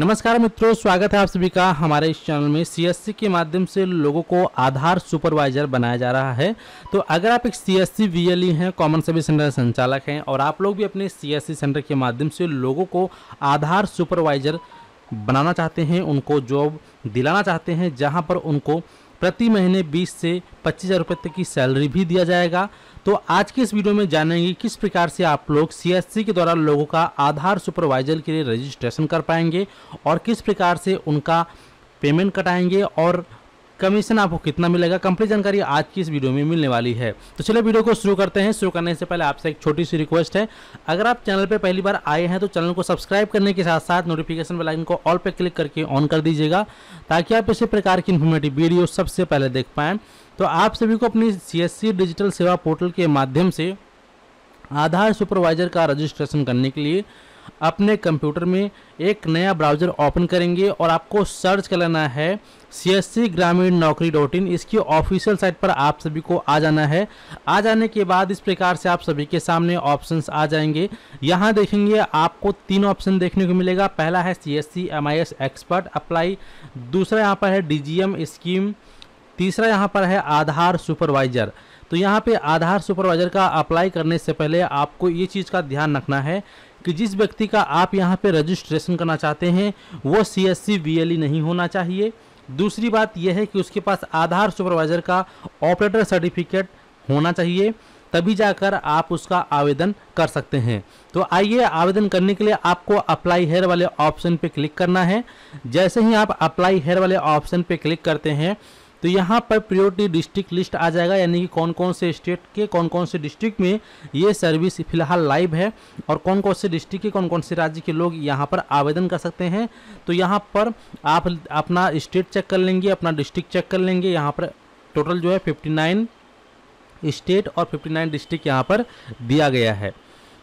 नमस्कार मित्रों स्वागत है आप सभी का हमारे इस चैनल में सी के माध्यम से लोगों को आधार सुपरवाइजर बनाया जा रहा है तो अगर आप एक सीएससी वीएलई e हैं कॉमन सर्विस सेंटर संचालक हैं और आप लोग भी अपने सी सेंटर के माध्यम से लोगों को आधार सुपरवाइजर बनाना चाहते हैं उनको जॉब दिलाना चाहते हैं जहाँ पर उनको प्रति महीने 20 से पच्चीस हज़ार रुपये तक की सैलरी भी दिया जाएगा तो आज के इस वीडियो में जानेंगे किस प्रकार से आप लोग सी के द्वारा लोगों का आधार सुपरवाइजर के लिए रजिस्ट्रेशन कर पाएंगे और किस प्रकार से उनका पेमेंट कटाएंगे और कमीशन आपको कितना मिलेगा कंप्लीट जानकारी आज की इस वीडियो में मिलने वाली है तो चलिए वीडियो को शुरू करते हैं शुरू करने से पहले आपसे एक छोटी सी रिक्वेस्ट है अगर आप चैनल पर पहली बार आए हैं तो चैनल को सब्सक्राइब करने के साथ साथ नोटिफिकेशन बेलाइन को ऑल पर क्लिक करके ऑन कर दीजिएगा ताकि आप इसी प्रकार की इन्फॉर्मेटिव वीडियो सबसे पहले देख पाएँ तो आप सभी को अपनी सी डिजिटल सेवा पोर्टल के माध्यम से आधार सुपरवाइजर का रजिस्ट्रेशन करने के लिए अपने कंप्यूटर में एक नया ब्राउज़र ओपन करेंगे और आपको सर्च कर लेना है सी एस सी ग्रामीण नौकरी डॉट इन इसकी ऑफिशियल साइट पर आप सभी को आ जाना है आ जाने के बाद इस प्रकार से आप सभी के सामने ऑप्शंस आ जाएंगे यहाँ देखेंगे आपको तीन ऑप्शन देखने को मिलेगा पहला है C S C M I S expert apply दूसरा यहाँ पर है डी जी एम स्कीम तीसरा यहाँ पर है आधार सुपरवाइजर तो यहाँ पे आधार सुपरवाइजर का अप्लाई करने से पहले आपको ये चीज़ का ध्यान रखना है कि जिस व्यक्ति का आप यहाँ पे रजिस्ट्रेशन करना चाहते हैं वो सी एस e नहीं होना चाहिए दूसरी बात यह है कि उसके पास आधार सुपरवाइज़र का ऑपरेटर सर्टिफिकेट होना चाहिए तभी जाकर आप उसका आवेदन कर सकते हैं तो आइए आवेदन करने के लिए आपको अप्लाई हेयर वाले ऑप्शन पे क्लिक करना है जैसे ही आप अप्लाई हेयर वाले ऑप्शन पे क्लिक करते हैं तो यहाँ पर प्रियोरिटी डिस्ट्रिक्ट लिस्ट आ जाएगा यानी कि कौन कौन से स्टेट के कौन कौन से डिस्ट्रिक्ट में ये सर्विस फिलहाल लाइव है और कौन कौन से डिस्ट्रिक्ट के कौन कौन से राज्य के लोग यहाँ पर आवेदन कर सकते हैं तो यहाँ पर आप अपना स्टेट चेक कर लेंगे अपना डिस्ट्रिक्ट चेक कर लेंगे यहाँ पर टोटल जो है फिफ्टी स्टेट और फिफ्टी डिस्ट्रिक्ट यहाँ पर दिया गया है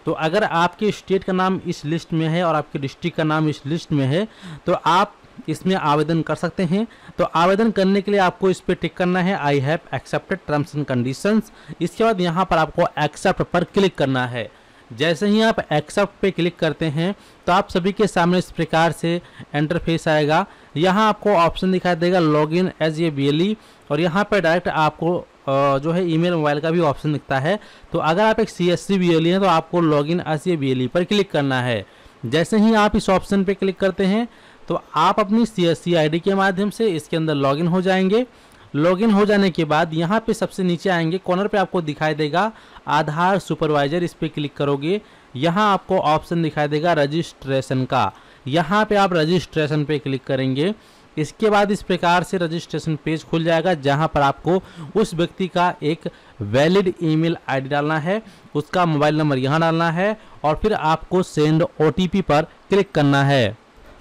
तो अगर आपके स्टेट का नाम इस लिस्ट में है और आपके डिस्ट्रिक्ट का नाम इस लिस्ट में है तो आप इसमें आवेदन कर सकते हैं तो आवेदन करने के लिए आपको इस पर टिक करना है I have accepted terms and conditions इसके बाद यहाँ पर आपको एक्सेप्ट पर क्लिक करना है जैसे ही आप एक्सेप्ट पे क्लिक करते हैं तो आप सभी के सामने इस प्रकार से इंटरफेस आएगा यहाँ आपको ऑप्शन दिखाई देगा log in as A B और यहाँ पर डायरेक्ट आपको जो है ईमेल मोबाइल का भी ऑप्शन दिखता है तो अगर आप एक C S C B L हैं तो आपको log in as A B पर क्लिक करना है जैसे ही आप इस ऑप्शन पर क्लिक करते हैं तो आप अपनी सी आई के माध्यम से इसके अंदर लॉगिन हो जाएंगे लॉगिन हो जाने के बाद यहाँ पे सबसे नीचे आएंगे कॉर्नर पे आपको दिखाई देगा आधार सुपरवाइजर इस पर क्लिक करोगे यहाँ आपको ऑप्शन दिखाई देगा रजिस्ट्रेशन का यहाँ पे आप रजिस्ट्रेशन पे क्लिक करेंगे इसके बाद इस प्रकार से रजिस्ट्रेशन पेज खुल जाएगा जहाँ पर आपको उस व्यक्ति का एक वैलिड ईमेल आईडी डालना है उसका मोबाइल नंबर यहाँ डालना है और फिर आपको सेंड ओटीपी पर क्लिक करना है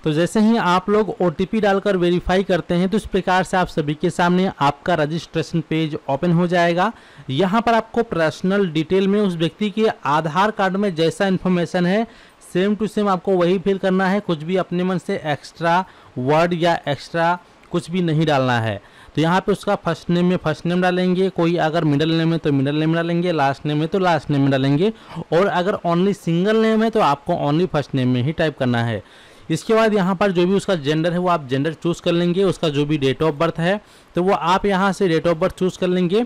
तो जैसे ही आप लोग ओ डालकर वेरीफाई करते हैं तो इस प्रकार से आप सभी के सामने आपका रजिस्ट्रेशन पेज ओपन हो जाएगा यहाँ पर आपको पर्सनल डिटेल में उस व्यक्ति के आधार कार्ड में जैसा इन्फॉर्मेशन है सेम टू सेम आपको वही फिल करना है कुछ भी अपने मन से एक्स्ट्रा वर्ड या एक्स्ट्रा कुछ भी नहीं डालना है तो यहाँ पे उसका फर्स्ट नेम में फर्स्ट नेम डालेंगे कोई अगर मिडल नेम है तो मिडिल नेम डालेंगे लास्ट नेम है तो लास्ट नेम में डालेंगे और अगर ओनली सिंगल नेम है तो आपको ओनली फर्स्ट नेम में ही टाइप करना है इसके बाद यहाँ पर जो भी उसका जेंडर है वो आप जेंडर चूज़ कर लेंगे उसका जो भी डेट ऑफ बर्थ है तो वो आप यहाँ से डेट ऑफ बर्थ चूज़ कर लेंगे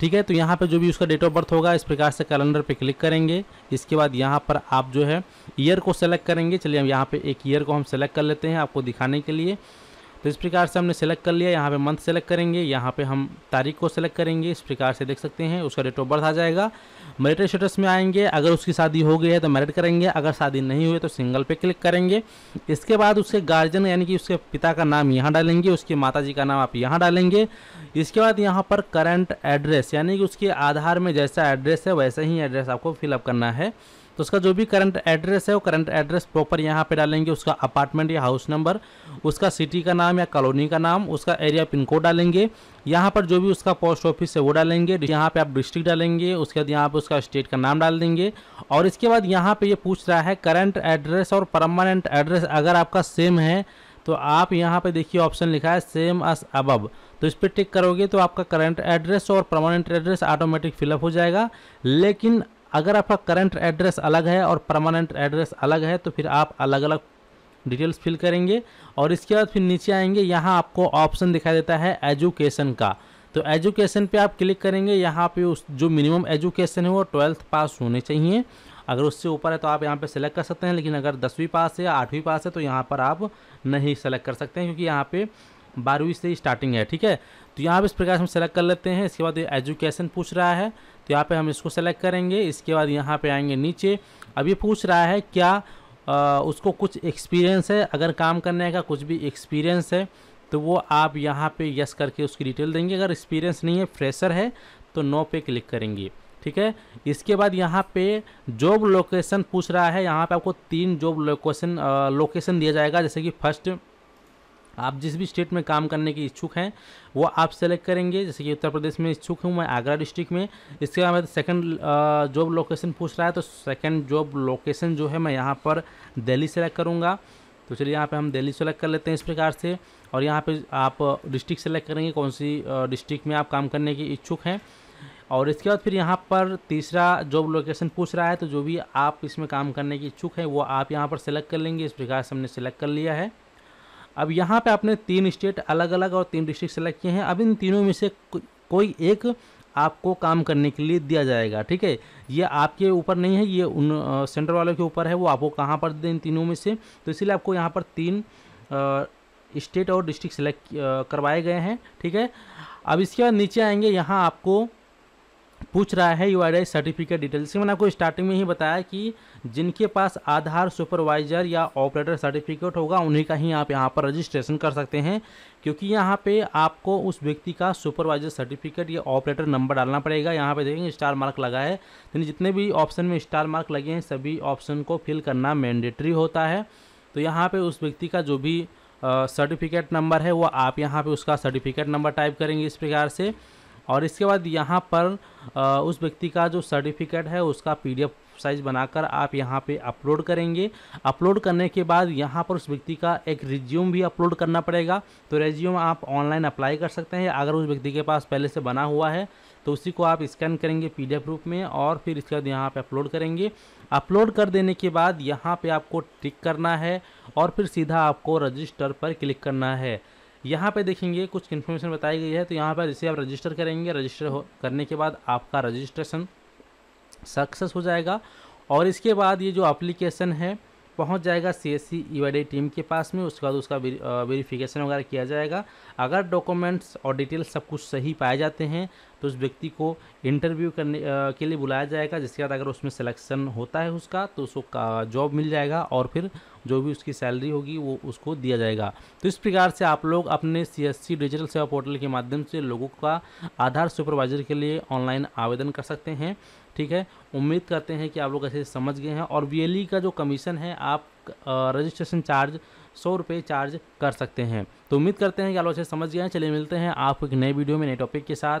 ठीक है तो यहाँ पर जो भी उसका डेट ऑफ बर्थ होगा इस प्रकार से कैलेंडर पर क्लिक करेंगे इसके बाद यहाँ पर आप जो है ईयर को सेलेक्ट करेंगे चलिए हम यहाँ पर एक ईयर को हम सेलेक्ट कर लेते हैं आपको दिखाने के लिए तो इस प्रकार से हमने सेलेक्ट कर लिया यहाँ पे मंथ सेलेक्ट करेंगे यहाँ पे हम तारीख को सेलेक्ट करेंगे इस प्रकार से देख सकते हैं उसका डेट ऑफ बर्थ आ जाएगा मेरिट स्टेटस में आएंगे अगर उसकी शादी हो गई है तो मैरिट करेंगे अगर शादी नहीं हुई तो सिंगल पे क्लिक करेंगे इसके बाद उसके गार्जियन यानी कि उसके पिता का नाम यहाँ डालेंगे उसके माता जी का नाम आप यहाँ डालेंगे इसके बाद यहाँ पर करंट एड्रेस यानी कि उसके आधार में जैसा एड्रेस है वैसा ही एड्रेस आपको फिलअप करना है तो उसका जो भी करंट एड्रेस है वो करंट एड्रेस प्रॉपर यहाँ पे डालेंगे उसका अपार्टमेंट या हाउस नंबर उसका सिटी का नाम या कॉलोनी का नाम उसका एरिया पिन कोड डालेंगे यहाँ पर जो भी उसका पोस्ट ऑफिस है वो डालेंगे यहाँ पे आप डिस्ट्रिक्ट डालेंगे उसके बाद यहाँ पे उसका स्टेट का नाम डाल देंगे और इसके बाद यहाँ पे ये यह पूछ रहा है करंट एड्रेस और परमानेंट एड्रेस अगर आपका सेम है तो आप यहाँ पे देखिए ऑप्शन लिखा है सेम अस अबब तो इस पर टिक करोगे तो आपका करंट एड्रेस और परमानेंट एड्रेस ऑटोमेटिक फिलअप हो जाएगा लेकिन अगर आपका करंट एड्रेस अलग है और परमानेंट एड्रेस अलग है तो फिर आप अलग अलग डिटेल्स फिल करेंगे और इसके बाद फिर नीचे आएंगे यहाँ आपको ऑप्शन दिखाई देता है एजुकेशन का तो एजुकेशन पे आप क्लिक करेंगे यहाँ पे उस जो मिनिमम एजुकेशन है वो ट्वेल्थ पास होने चाहिए अगर उससे ऊपर है तो आप यहाँ पे सेलेक्ट कर सकते हैं लेकिन अगर दसवीं पास है या आठवीं पास है तो यहाँ पर आप नहीं सेलेक्ट कर सकते हैं क्योंकि यहाँ पे बारहवीं से स्टार्टिंग है ठीक है तो यहाँ पर इस प्रकार से हम सेलेक्ट कर लेते हैं इसके बाद एजुकेशन पूछ रहा है तो यहाँ पे हम इसको सेलेक्ट करेंगे इसके बाद यहाँ पे आएंगे नीचे अभी पूछ रहा है क्या आ, उसको कुछ एक्सपीरियंस है अगर काम करने का कुछ भी एक्सपीरियंस है तो वो आप यहाँ पे यस करके उसकी डिटेल देंगे अगर एक्सपीरियंस नहीं है फ्रेशर है तो नो पे क्लिक करेंगे ठीक है इसके बाद यहाँ पे जॉब लोकेशन पूछ रहा है यहाँ पे आपको तीन जॉब लोकेशन लोकेशन दिया जाएगा जैसे कि फर्स्ट आप जिस भी स्टेट में काम करने के इच्छुक हैं वो आप सेलेक्ट करेंगे जैसे कि उत्तर प्रदेश में इच्छुक हूँ मैं आगरा डिस्ट्रिक्ट में इसके बाद सेकंड जॉब लोकेशन पूछ रहा है तो सेकंड जॉब लोकेशन जो है मैं यहाँ पर दिल्ली सेलेक्ट करूँगा तो चलिए यहाँ पे हम दिल्ली सेलेक्ट कर लेते हैं इस प्रकार से और यहाँ पे आप डिस्ट्रिक्ट सेलेक्ट करेंगे कौन सी डिस्ट्रिक्ट में आप काम करने के इच्छुक हैं और इसके बाद फिर यहाँ पर तीसरा जॉब लोकेशन पूछ रहा है तो जो भी आप इसमें काम करने के इच्छुक हैं वो आप यहाँ पर सेलेक्ट कर लेंगे इस प्रकार से हमने सेलेक्ट कर लिया है अब यहाँ पे आपने तीन स्टेट अलग अलग और तीन डिस्ट्रिक्ट सेलेक्ट किए हैं अब इन तीनों में से को, कोई एक आपको काम करने के लिए दिया जाएगा ठीक है ये आपके ऊपर नहीं है ये उन सेंटर वालों के ऊपर है वो आपको कहाँ पर दें इन तीनों में से तो इसीलिए आपको यहाँ पर तीन स्टेट और डिस्ट्रिक्ट सेलेक्ट करवाए गए हैं ठीक है अब इसके बाद नीचे आएंगे यहाँ आपको पूछ रहा है यू आई सर्टिफिकेट डिटेल से मैंने आपको स्टार्टिंग में ही बताया कि जिनके पास आधार सुपरवाइजर या ऑपरेटर सर्टिफिकेट होगा उन्हीं का ही आप यहाँ पर रजिस्ट्रेशन कर सकते हैं क्योंकि यहाँ पे आपको उस व्यक्ति का सुपरवाइजर सर्टिफिकेट या ऑपरेटर नंबर डालना पड़ेगा यहाँ पे देखेंगे स्टार मार्क लगा है यानी जितने भी ऑप्शन में स्टार मार्क लगे हैं सभी ऑप्शन को फिल करना मैंडेटरी होता है तो यहाँ पर उस व्यक्ति का जो भी सर्टिफिकेट नंबर है वो आप यहाँ पर उसका सर्टिफिकेट नंबर टाइप करेंगे इस प्रकार से और इसके बाद यहाँ पर उस व्यक्ति का जो सर्टिफिकेट है उसका पीडीएफ साइज बनाकर आप यहाँ पे अपलोड करेंगे अपलोड करने के बाद यहाँ पर उस व्यक्ति का एक रिज्यूम भी अपलोड करना पड़ेगा तो रेज्यूम आप ऑनलाइन अप्लाई कर सकते हैं अगर उस व्यक्ति के पास पहले से बना हुआ है तो उसी को आप स्कैन करेंगे पीडीएफ रूप में और फिर इसके बाद यहाँ पे अपलोड करेंगे अपलोड कर देने के बाद यहाँ पर आपको टिक करना है और फिर सीधा आपको रजिस्टर पर क्लिक करना है यहाँ पे देखेंगे कुछ इन्फॉर्मेशन बताई गई है तो यहाँ पर जैसे आप रजिस्टर करेंगे रजिस्टर करने के बाद आपका रजिस्ट्रेशन सक्सेस हो जाएगा और इसके बाद ये जो एप्लीकेशन है पहुँच जाएगा सी एस सी टीम के पास में उसके बाद उसका वेरिफिकेशन वगैरह किया जाएगा अगर डॉक्यूमेंट्स और डिटेल्स सब कुछ सही पाए जाते हैं तो उस व्यक्ति को इंटरव्यू करने के लिए बुलाया जाएगा जिसके बाद अगर उसमें सिलेक्शन होता है उसका तो उसको जॉब मिल जाएगा और फिर जो भी उसकी सैलरी होगी वो उसको दिया जाएगा तो इस प्रकार से आप लोग अपने सी एस सी डिजिटल सेवा पोर्टल के माध्यम से लोगों का आधार सुपरवाइजर के लिए ऑनलाइन आवेदन कर सकते हैं ठीक है उम्मीद करते हैं कि आप लोग ऐसे समझ गए हैं और वी e का जो कमीशन है आप रजिस्ट्रेशन चार्ज सौ रुपये चार्ज कर सकते हैं तो उम्मीद करते हैं कि आप लोग ऐसे समझ गए हैं चलिए मिलते हैं आपको एक नए वीडियो में नए टॉपिक के साथ